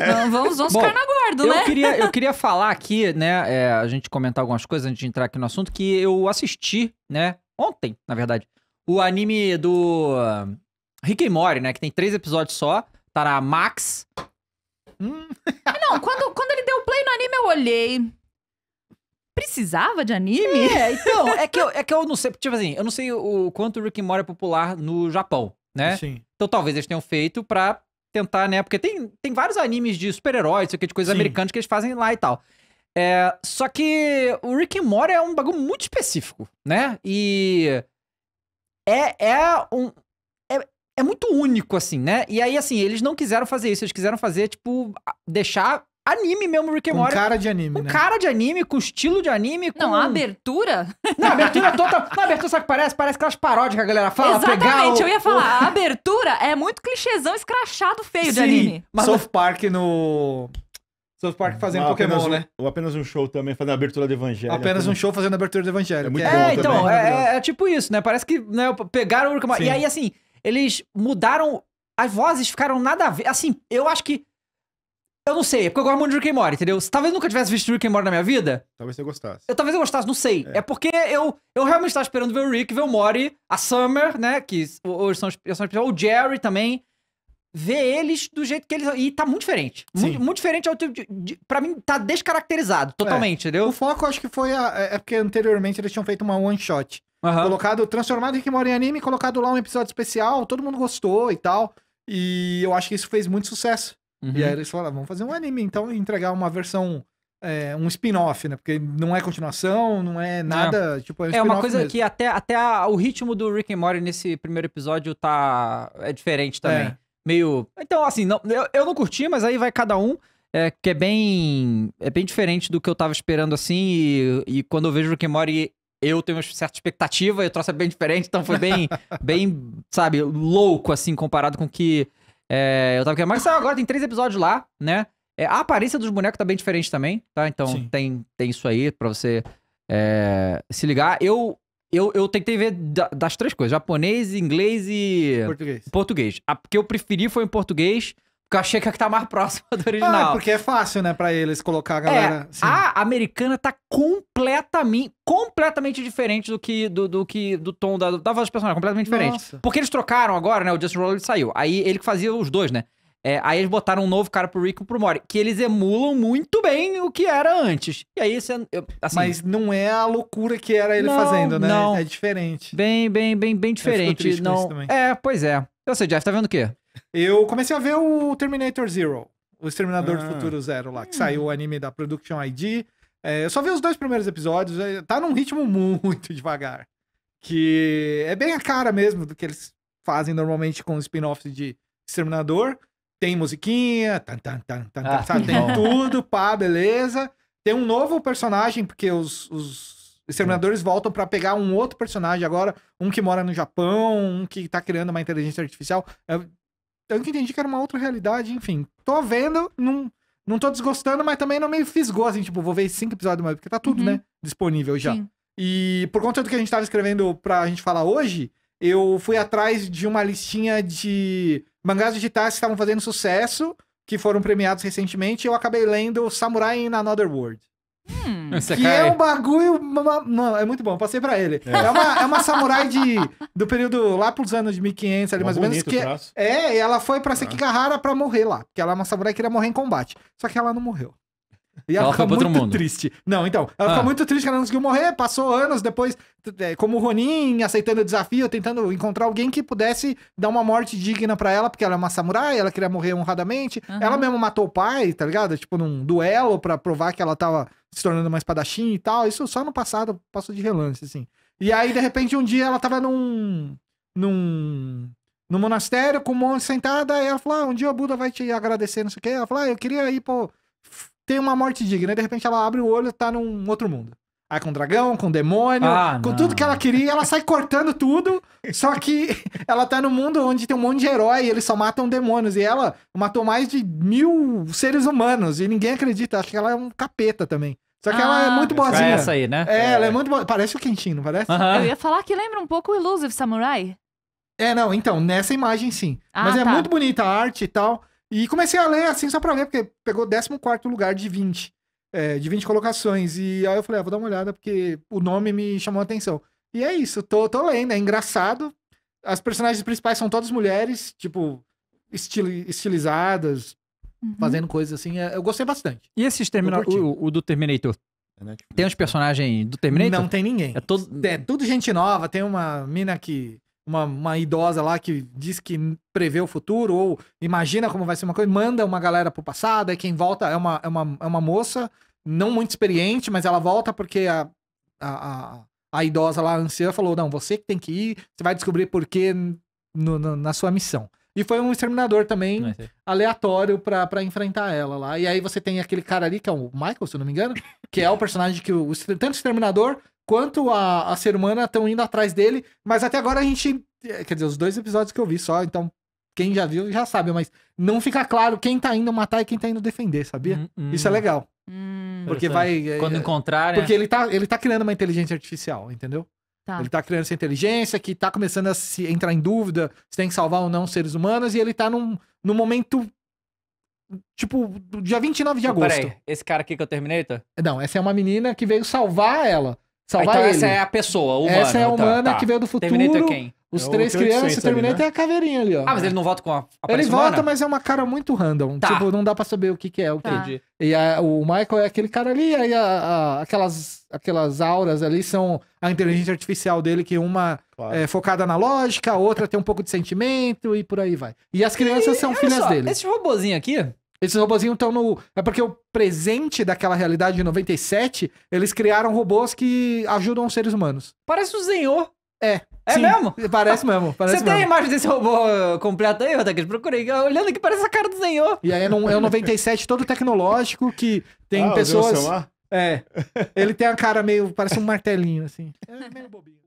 É. Vamos, vamos Bom, ficar na guarda, eu né? Queria, eu queria falar aqui, né? É, a gente comentar algumas coisas antes de entrar aqui no assunto, que eu assisti, né? Ontem, na verdade, o anime do Rick and Morty, né? Que tem três episódios só, tá na Max. Hum. É, não, quando, quando ele deu play no anime, eu olhei. Precisava de anime? É, então, é que eu, é que eu não sei, tipo assim, eu não sei o quanto o Rick and Morty é popular no Japão, né? Sim. Então talvez eles tenham feito pra tentar, né? Porque tem, tem vários animes de super-heróis, que de coisas Sim. americanas que eles fazem lá e tal. É, só que o Rick and Morty é um bagulho muito específico, né? E é, é um... é, é muito único, assim, né? E aí, assim, eles não quiseram fazer isso. Eles quiseram fazer, tipo, deixar anime mesmo, Rick and Morty. um cara de anime, um né? cara de anime, com estilo de anime. Com... Não, a abertura? Não, a abertura toda. a abertura, sabe o que parece? Parece aquelas paródias que a galera fala. Exatamente, eu ia falar. O... A abertura é muito clichêzão, escrachado, feio Sim, de anime. Mas... South Park no. South Park fazendo ah, Pokémon, um, né? Ou apenas um show também fazendo abertura do Evangelho. Apenas, um show fazendo abertura do Evangelho. É, muito é, bom é então, é, é, é, tipo isso, né? Parece que né, pegaram o Rick and Morty. E aí, assim, eles mudaram. As vozes ficaram nada a ver. Assim, eu acho que eu não sei, é porque eu gosto muito de Rick and Morty, entendeu? Talvez nunca tivesse visto Rick and Morty na minha vida. Talvez você gostasse. Eu talvez eu gostasse, não sei. É, é porque eu, eu realmente estava esperando ver o Rick, ver o Morty, a Summer, né? Que hoje são, são o Jerry também. Ver eles do jeito que eles. E tá muito diferente. Muito, muito, diferente ao é tipo de, de. Pra mim, tá descaracterizado totalmente, é. entendeu? O foco acho que foi. A, é, é porque anteriormente eles tinham feito uma one shot. Uhum. Colocado, transformado Rick and Morty em anime, colocado lá um episódio especial, todo mundo gostou e tal. E eu acho que isso fez muito sucesso. Uhum. E aí uhum. eles falaram, ah, vamos fazer um anime, então, e entregar uma versão. É, um spin-off, né? Porque não é continuação, não é nada. Tipo, é, um é uma coisa mesmo. que até, até a, o ritmo do Rick and Morty nesse primeiro episódio tá. É diferente também. É. Meio. Então, assim, não, eu, eu não curti, mas aí vai cada um. É, que é bem. É bem diferente do que eu tava esperando, assim. E, e quando eu vejo o Rick and Morty, eu tenho uma certa expectativa, e o troço é bem diferente, então foi bem, bem, sabe, louco, assim, comparado com o que é, eu tava querendo. Mas saiu agora, tem três episódios lá, né? É, a aparência dos bonecos tá bem diferente também, tá? Então tem, tem isso aí pra você é, se ligar. Eu, eu, eu tentei ver das três coisas: japonês, inglês e. Português. Português. A que eu preferi foi em português eu achei que a é que tá mais próxima do ah, original. Ah, porque é fácil, né, pra eles colocar a galera. É, assim. A americana tá completamente, completamente diferente do que do, do que do tom da, da voz dos personagens, completamente diferente. Nossa. Porque eles trocaram agora, né? O Justin Rollins saiu. Aí ele que fazia os dois, né? É, aí eles botaram um novo cara pro Rico e pro Mori, que eles emulam muito bem o que era antes. E aí você. Assim, Mas não é a loucura que era ele não, fazendo, né? Não. É diferente. Bem, bem, bem, bem diferente. não... É, pois é. Eu sei, Jeff, tá vendo o quê? Eu comecei a ver o Terminator Zero, o Exterminador ah. do Futuro Zero lá, que hum. saiu o anime da Production ID. É, eu só vi os dois primeiros episódios, é, tá num ritmo muito devagar. Que é bem a cara mesmo do que eles fazem normalmente com spin-offs de Exterminador. Tem musiquinha, tan, tan, tan, tan, ah, sabe? tem bom. tudo, pá, beleza. Tem um novo personagem, porque os, os exterminadores voltam para pegar um outro personagem agora, um que mora no Japão, um que tá criando uma inteligência artificial. É, eu entendi que era uma outra realidade, enfim. Tô vendo, não, não tô desgostando, mas também não me fisgou, assim, tipo, vou ver cinco episódios mais, porque tá tudo, uhum. né, disponível já. Sim. E por conta do que a gente tava escrevendo pra gente falar hoje, eu fui atrás de uma listinha de mangás digitais que estavam fazendo sucesso, que foram premiados recentemente, e eu acabei lendo Samurai in Another World. Hum, que é um bagulho. Não, é muito bom, passei pra ele. É, é uma, é uma samurai de, do período lá pros anos de 1500, ali, mais ou menos. Que, é, é ela foi pra Sekigahara pra morrer lá. Porque ela é uma samurai que queria morrer em combate. Só que ela não morreu. E ela, ela fica muito mundo. triste. Não, então, ela ah. muito triste que ela não conseguiu morrer, passou anos depois, é, como Ronin, aceitando o desafio, tentando encontrar alguém que pudesse dar uma morte digna para ela, porque ela é uma samurai, ela queria morrer honradamente. Uhum. Ela mesma matou o pai, tá ligado? Tipo, num duelo para provar que ela tava se tornando mais padachim e tal. Isso só no passado, passou de relance, assim. E aí, de repente, um dia ela tava num. num. num monastério com um monte sentada, e ela falou: ah, um dia o Buda vai te agradecer, não sei o quê. Ela falou: ah, eu queria ir, pô, ter uma morte digna. E de repente ela abre o olho e tá num outro mundo. Aí ah, com dragão, com demônio, ah, com não. tudo que ela queria, ela sai cortando tudo. Só que ela tá no mundo onde tem um monte de herói e eles só matam demônios. E ela matou mais de mil seres humanos e ninguém acredita. Acho que ela é um capeta também. Só que ah, ela é ah. muito é boazinha. É essa aí, né? É, é. ela é muito boa. Parece o Quentinho, não parece? Uh -huh. Eu ia falar que lembra um pouco o Illusive Samurai. É, não, então, nessa imagem sim. Ah, Mas é tá. muito bonita a arte e tal. E comecei a ler assim só pra ver, porque pegou 14 lugar de 20 é, de 20 colocações. E aí eu falei, ah, vou dar uma olhada, porque o nome me chamou a atenção. E é isso, tô, tô lendo, é engraçado. As personagens principais são todas mulheres, tipo, estil estilizadas, uhum. fazendo coisas assim. É, eu gostei bastante. E esses Terminator, o, o do Terminator, é, né, tipo, tem uns personagens do Terminator? Não tem ninguém. É, todo... é tudo gente nova. Tem uma mina que uma, uma idosa lá que diz que prevê o futuro ou imagina como vai ser uma coisa, manda uma galera pro passado, e quem volta é uma, é uma, é uma moça, não muito experiente, mas ela volta porque a, a, a, idosa lá, a anciã, falou: não, você que tem que ir, você vai descobrir porquê no, no, na sua missão. E foi um exterminador também é. aleatório para enfrentar ela lá. E aí você tem aquele cara ali, que é o Michael, se eu não me engano, que é o personagem que o tanto o exterminador quanto a, a ser humana estão indo atrás dele, mas até agora a gente. Quer dizer, os dois episódios que eu vi só, então quem já viu já sabe, mas não fica claro quem tá indo matar e quem tá indo defender, sabia? Hum, hum. Isso é legal. Hum, porque vai. É, Quando encontrar Porque é. ele tá, ele tá criando uma inteligência artificial, entendeu? Tá. Ele tá criando essa inteligência que tá começando a se entrar em dúvida se tem que salvar ou não seres humanos, e ele tá num, num momento. Tipo, dia 29 de agosto. Peraí, esse cara aqui que eu terminei, tá? Não, essa é uma menina que veio salvar ela. Salvar então ele. É essa é a pessoa, tá, humana. Essa é a humana tá, tá. que veio do futuro. Terminator quem? Os é três crianças, o Terminator né? é a caveirinha ali, ó. Ah, mas ele não vota com a, a Ele humana? vota, mas é uma cara muito random. Tá. Tipo, não dá pra saber o que, que é, o que. Tá. E a, o Michael é aquele cara ali, aí a, a, aquelas, aquelas auras ali são a inteligência artificial dele, que uma claro. é focada na lógica, a outra tem um pouco de sentimento e por aí vai. E as crianças e são filhas só, dele. Esse robozinho aqui, esses robozinhos estão no. É porque o presente daquela realidade de 97, eles criaram robôs que ajudam os seres humanos. Parece o Senhor. É. É Sim, mesmo? Parece mesmo. Parece Você mesmo. tem a imagem desse robô uh, completo aí, Rotex? Procurei. Olhando aqui, parece a cara do Senhor. E aí é um, é um 97 todo tecnológico que tem ah, pessoas. É. Ele tem a cara meio. Parece um martelinho, assim. É meio bobinho.